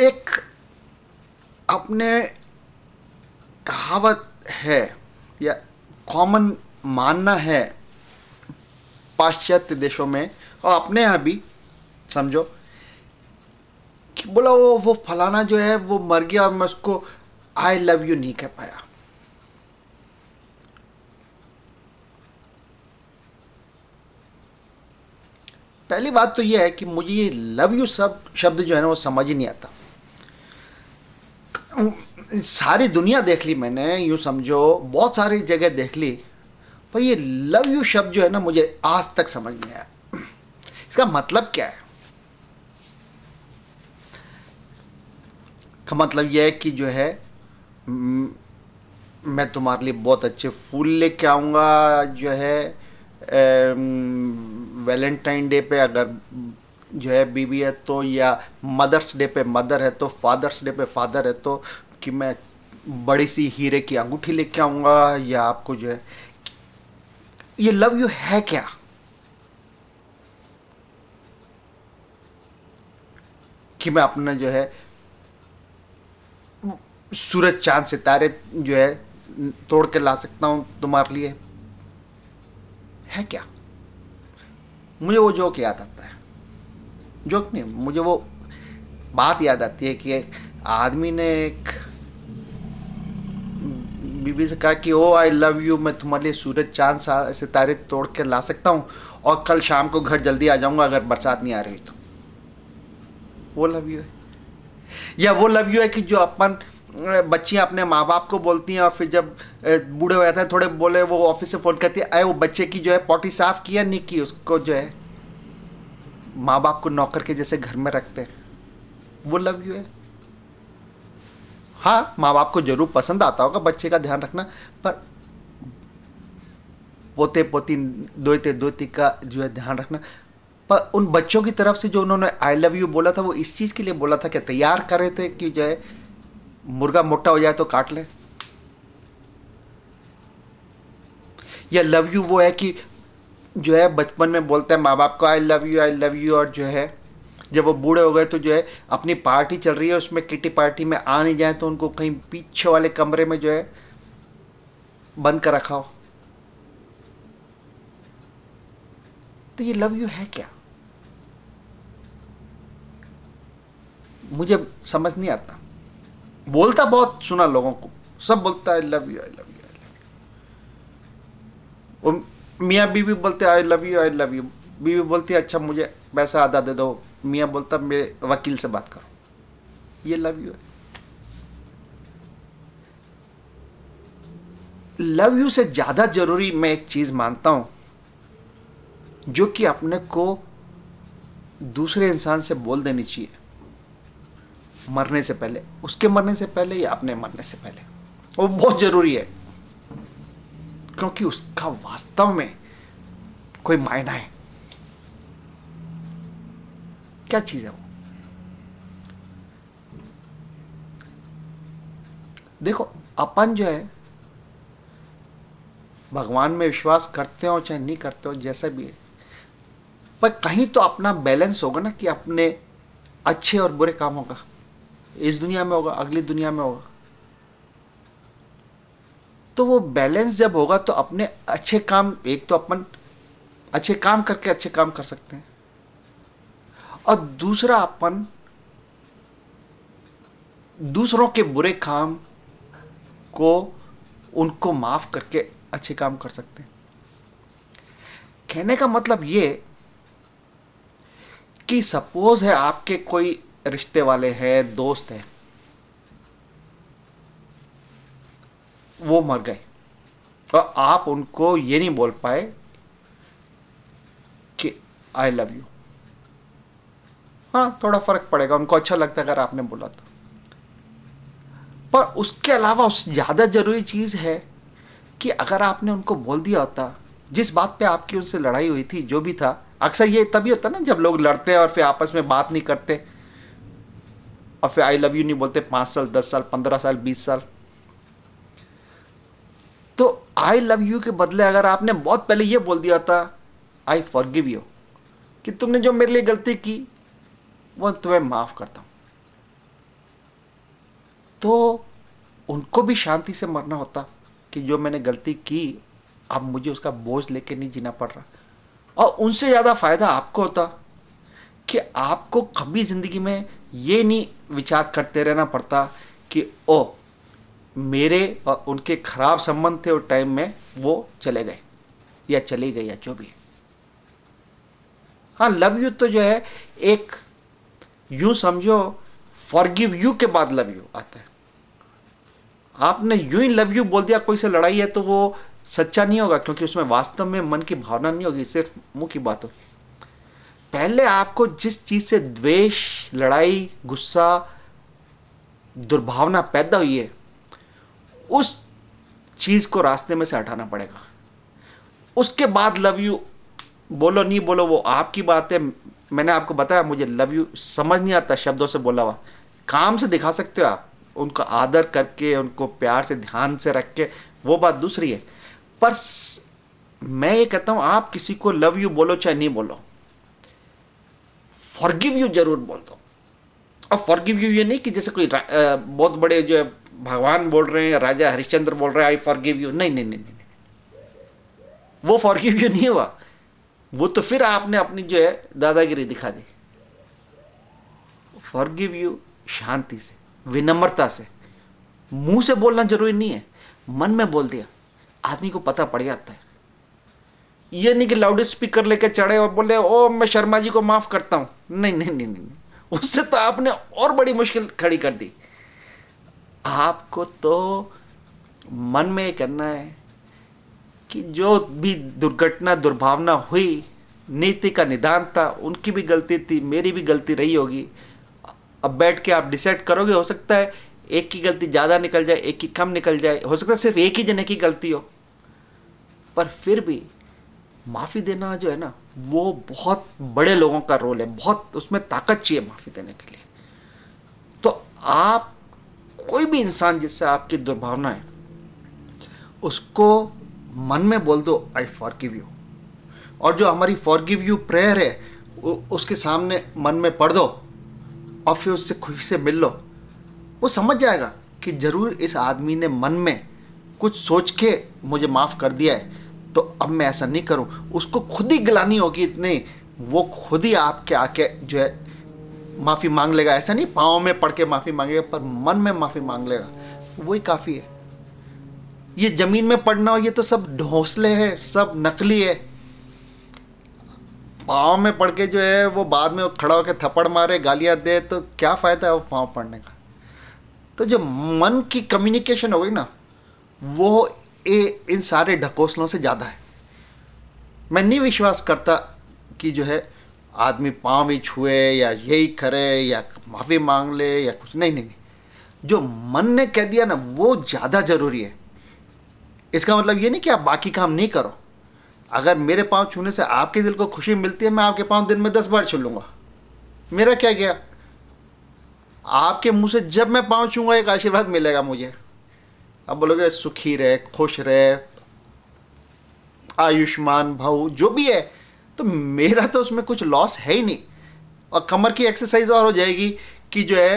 एक अपने कहावत है या कॉमन मानना है पाश्चात्य देशों में और अपने यहाँ भी समझो कि बोला वो वो फलाना जो है वो मर गया और मैं उसको आई लव यू नहीं कह पाया पहली बात तो यह है कि मुझे ये लव यू सब शब्द जो है ना वो समझ ही नहीं आता सारी दुनिया देख ली मैंने यूँ समझो बहुत सारी जगह देख ली पर ये लव यू शब्द जो है ना मुझे आज तक समझ नहीं आया इसका मतलब क्या है का मतलब यह है कि जो है मैं तुम्हारे लिए बहुत अच्छे फूल लेके आऊँगा जो है वैलेंटाइन डे पे अगर जो है बीवी है तो या मदर्स डे पे मदर है तो फादर्स डे पे फादर है तो कि मैं बड़ी सी हीरे की अंगूठी लेके आऊँगा या आपको जो है ये लव यू है क्या कि मैं अपना जो है सूरज चांद सितारे जो है तोड़ के ला सकता हूं तुम्हारे लिए है क्या मुझे वो जोक याद आता है जो कि नहीं मुझे वो बात याद आती है कि एक आदमी ने एक बीबी से कहा कि ओ आई लव यू मैं तुम्हारे लिए सूरज चांद सितारे तोड़ के ला सकता हूँ और कल शाम को घर जल्दी आ जाऊँगा अगर बरसात नहीं आ रही तो वो लव यू है या वो लव यू है कि जो अपन बच्चियाँ अपने माँ बाप को बोलती हैं और फिर जब बूढ़े हो जाते हैं थोड़े बोले वो ऑफिस से फ़ोन करती है अरे वो बच्चे की जो है पॉटी साफ़ किया नहीं की उसको जो है माँ बाप को नौकर के जैसे घर में रखते हैं वो लव यू है हाँ माँ बाप को जरूर पसंद आता होगा बच्चे का ध्यान रखना पर पोते पोती दोते दोती का जो है ध्यान रखना पर उन बच्चों की तरफ से जो उन्होंने आई लव यू बोला था वो इस चीज़ के लिए बोला था कि तैयार कर रहे थे कि जो है मुर्गा मोटा हो जाए तो काट ले या लव यू वो है कि जो है बचपन में बोलते हैं माँ बाप को I love you I love you और जो है जब वो बूढ़े हो गए तो जो है अपनी पार्टी चल रही है उसमें किटी पार्टी में आ नहीं जाए तो उनको कहीं पीछे वाले कमरे में जो है बंद कर रखा हो तो ये लव यू है क्या मुझे समझ नहीं आता बोलता बहुत सुना लोगों को सब बोलता है love you I love you I love you मियाँ बीवी बोलते I love you I love you बीवी बोलती अच्छा मुझे पैसा आधा दे दो मियाँ बोलता मेरे वकील से बात करो ये लव यू है लव यू से ज़्यादा ज़रूरी मैं एक चीज़ मानता हूँ जो कि अपने को दूसरे इंसान से बोल देनी चाहिए मरने से पहले उसके मरने से पहले या अपने मरने से पहले वो बहुत ज़रूरी है क्योंकि उसका वास्तव में कोई मायना है क्या चीज है वो देखो अपन जो है भगवान में विश्वास करते हो चाहे नहीं करते हो जैसे भी है पर कहीं तो अपना बैलेंस होगा ना कि अपने अच्छे और बुरे काम होगा इस दुनिया में होगा अगली दुनिया में होगा तो वो बैलेंस जब होगा तो अपने अच्छे काम एक तो अपन अच्छे काम करके अच्छे काम कर सकते हैं और दूसरा अपन दूसरों के बुरे काम को उनको माफ़ करके अच्छे काम कर सकते हैं कहने का मतलब ये कि सपोज है आपके कोई रिश्ते वाले हैं दोस्त हैं वो मर गए और आप उनको ये नहीं बोल पाए कि आई लव यू हाँ थोड़ा फर्क पड़ेगा उनको अच्छा लगता अगर आपने बोला तो पर उसके अलावा उस ज़्यादा ज़रूरी चीज़ है कि अगर आपने उनको बोल दिया होता जिस बात पे आपकी उनसे लड़ाई हुई थी जो भी था अक्सर ये तभी होता ना जब लोग लड़ते हैं और फिर आपस में बात नहीं करते और फिर आई लव यू नहीं बोलते पांच साल दस साल पंद्रह साल बीस साल तो आई लव यू के बदले अगर आपने बहुत पहले ये बोल दिया था आई फॉर गिव यू कि तुमने जो मेरे लिए गलती की वो तुम्हें माफ़ करता हूँ तो उनको भी शांति से मरना होता कि जो मैंने गलती की अब मुझे उसका बोझ लेके नहीं जीना पड़ रहा और उनसे ज़्यादा फ़ायदा आपको होता कि आपको कभी ज़िंदगी में ये नहीं विचार करते रहना पड़ता कि ओ मेरे और उनके खराब संबंध थे उस टाइम में वो चले गए या चली गई या जो भी हाँ लव यू तो जो है एक यू समझो फॉरगिव यू के बाद लव यू आता है आपने यू ही लव यू बोल दिया कोई से लड़ाई है तो वो सच्चा नहीं होगा क्योंकि उसमें वास्तव में मन की भावना नहीं होगी सिर्फ मुंह की बात होगी पहले आपको जिस चीज से द्वेष लड़ाई गुस्सा दुर्भावना पैदा हुई है उस चीज़ को रास्ते में से हटाना पड़ेगा उसके बाद लव यू बोलो नहीं बोलो वो आपकी बात है मैंने आपको बताया मुझे लव यू समझ नहीं आता शब्दों से बोला हुआ काम से दिखा सकते हो आप उनका आदर करके उनको प्यार से ध्यान से रख के वो बात दूसरी है पर मैं ये कहता हूं आप किसी को लव यू बोलो चाहे नहीं बोलो फॉरगिव यू जरूर बोल दो और फॉरगिव यू ये नहीं कि जैसे कोई बहुत बड़े जो है भगवान बोल रहे हैं राजा हरिश्चंद्र बोल रहे हैं आई फॉर गिव यू नहीं नहीं नहीं नहीं वो फॉर गिव यू नहीं हुआ वो तो फिर आपने अपनी जो है दादागिरी दिखा दी फॉर गिव यू शांति से विनम्रता से मुंह से बोलना जरूरी नहीं है मन में बोल दिया आदमी को पता पड़ जाता है ये नहीं कि लाउड स्पीकर लेकर चढ़े और बोले ओ मैं शर्मा जी को माफ करता हूं नहीं नहीं नहीं नहीं उससे तो आपने और बड़ी मुश्किल खड़ी कर दी आपको तो मन में करना है कि जो भी दुर्घटना दुर्भावना हुई नीति का निदान था उनकी भी गलती थी मेरी भी गलती रही होगी अब बैठ के आप डिसाइड करोगे हो सकता है एक की गलती ज़्यादा निकल जाए एक की कम निकल जाए हो सकता है सिर्फ एक ही जने की गलती हो पर फिर भी माफ़ी देना जो है ना वो बहुत बड़े लोगों का रोल है बहुत उसमें ताकत चाहिए माफ़ी देने के लिए तो आप कोई भी इंसान जिससे आपकी दुर्भावना है उसको मन में बोल दो आई फॉरगिव यू और जो हमारी फॉरगिव यू प्रेयर है उसके सामने मन में पढ़ दो और फिर उससे खुशी से मिल लो वो समझ जाएगा कि ज़रूर इस आदमी ने मन में कुछ सोच के मुझे माफ़ कर दिया है तो अब मैं ऐसा नहीं करूँ उसको खुद ही गिलानी होगी इतनी वो खुद ही आपके आके जो है माफ़ी मांग लेगा ऐसा नहीं पाँव में पढ़ के माफ़ी मांगेगा पर मन में माफ़ी मांग लेगा वही काफ़ी है ये ज़मीन में पड़ना हो ये तो सब ढोसले है सब नकली है पाँव में पढ़ के जो है वो बाद में खड़ा होकर थप्पड़ मारे गालियाँ दे तो क्या फ़ायदा है वो पाँव पढ़ने का तो जो मन की कम्युनिकेशन हो गई ना वो ए, इन सारे ढकोसलों से ज़्यादा है मैं नहीं विश्वास करता कि जो है आदमी पाँव भी छुए या यही करे या माफ़ी मांग ले या कुछ नहीं नहीं जो मन ने कह दिया ना वो ज़्यादा ज़रूरी है इसका मतलब ये नहीं कि आप बाकी काम नहीं करो अगर मेरे पाँव छूने से आपके दिल को खुशी मिलती है मैं आपके पाँव दिन में दस बार छू लूँगा मेरा क्या गया आपके मुंह से जब मैं पाँव छूँगा एक आशीर्वाद मिलेगा मुझे अब बोलोगे सुखी रहे खुश रहे आयुष्मान भाव जो भी है तो मेरा तो उसमें कुछ लॉस है ही नहीं और कमर की एक्सरसाइज और हो जाएगी कि जो है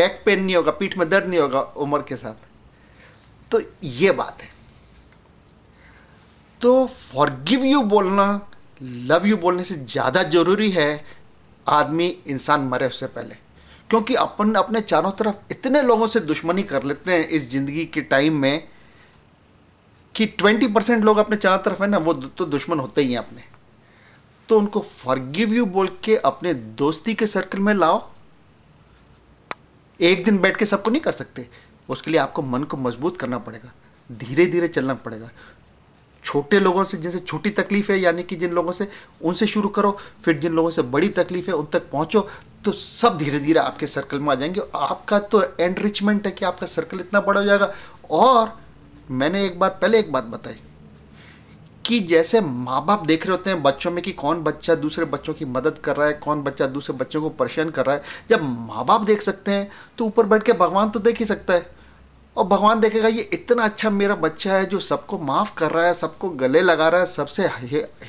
बैक पेन नहीं होगा पीठ में दर्द नहीं होगा उम्र के साथ तो ये बात है तो फॉरगिव यू बोलना लव यू बोलने से ज़्यादा ज़रूरी है आदमी इंसान मरे उससे पहले क्योंकि अपन अपने चारों तरफ इतने लोगों से दुश्मनी कर लेते हैं इस ज़िंदगी के टाइम में कि ट्वेंटी परसेंट लोग अपने चारों तरफ है ना वो तो दुश्मन होते ही हैं अपने तो उनको फॉरगिव यू बोल के अपने दोस्ती के सर्कल में लाओ एक दिन बैठ के सबको नहीं कर सकते उसके लिए आपको मन को मजबूत करना पड़ेगा धीरे धीरे चलना पड़ेगा छोटे लोगों से जिनसे छोटी तकलीफ है यानी कि जिन लोगों से उनसे शुरू करो फिर जिन लोगों से बड़ी तकलीफ है उन तक पहुंचो तो सब धीरे धीरे आपके सर्कल में आ जाएंगे आपका तो एनरिचमेंट है कि आपका सर्कल इतना बड़ा हो जाएगा और मैंने एक बार पहले एक बात बताई कि जैसे माँ बाप देख रहे होते हैं बच्चों में कि कौन बच्चा दूसरे बच्चों की मदद कर रहा है कौन बच्चा दूसरे बच्चों को परेशान कर रहा है जब माँ बाप देख सकते हैं तो ऊपर बैठ के भगवान तो देख ही सकता है और भगवान देखेगा ये इतना अच्छा मेरा बच्चा है जो सबको माफ़ कर रहा है सबको गले लगा रहा है सबसे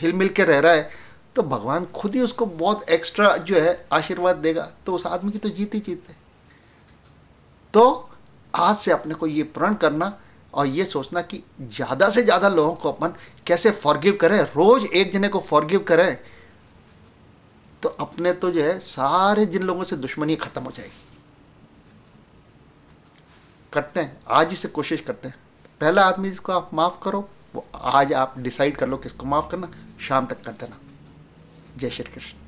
हिल मिल के रह रहा है तो भगवान खुद ही उसको बहुत एक्स्ट्रा जो है आशीर्वाद देगा तो उस आदमी की तो जीत ही जीत है तो आज से अपने को ये प्रण करना और ये सोचना कि ज़्यादा से ज़्यादा लोगों को अपन कैसे फॉरगिव करें रोज़ एक जने को फॉरगिव करें तो अपने तो जो है सारे जिन लोगों से दुश्मनी ख़त्म हो जाएगी करते हैं आज ही से कोशिश करते हैं पहला आदमी जिसको आप माफ़ करो वो आज आप डिसाइड कर लो किसको माफ़ करना शाम तक कर देना जय श्री कृष्ण